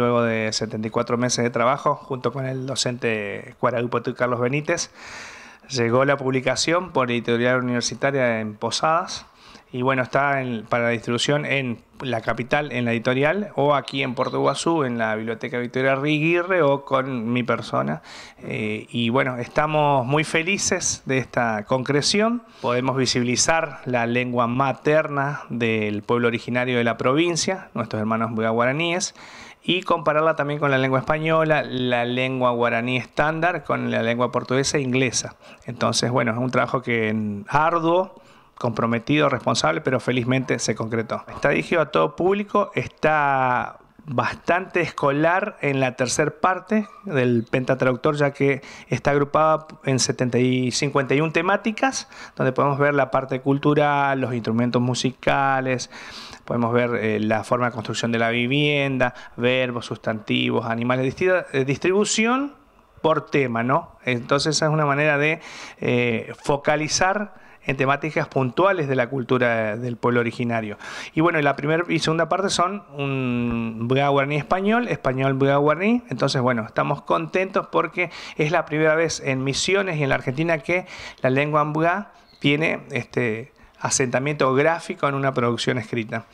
luego de 74 meses de trabajo, junto con el docente y Carlos Benítez, llegó la publicación por Editorial Universitaria en Posadas y bueno, está para la distribución en la capital, en la editorial, o aquí en Puerto Guazú, en la Biblioteca Victoria Riguirre, o con mi persona. Eh, y bueno, estamos muy felices de esta concreción. Podemos visibilizar la lengua materna del pueblo originario de la provincia, nuestros hermanos guaraníes, y compararla también con la lengua española, la lengua guaraní estándar, con la lengua portuguesa e inglesa. Entonces, bueno, es un trabajo que arduo comprometido, responsable, pero felizmente se concretó. Está dirigido a todo público, está bastante escolar en la tercera parte del pentatraductor, ya que está agrupada en 751 temáticas, donde podemos ver la parte cultural, los instrumentos musicales, podemos ver eh, la forma de construcción de la vivienda, verbos, sustantivos, animales, eh, distribución por tema, ¿no? Entonces es una manera de eh, focalizar en temáticas puntuales de la cultura del pueblo originario. Y bueno, la primera y segunda parte son un guaraní español, español guarní. Entonces, bueno, estamos contentos porque es la primera vez en Misiones y en la Argentina que la lengua Buga tiene este asentamiento gráfico en una producción escrita.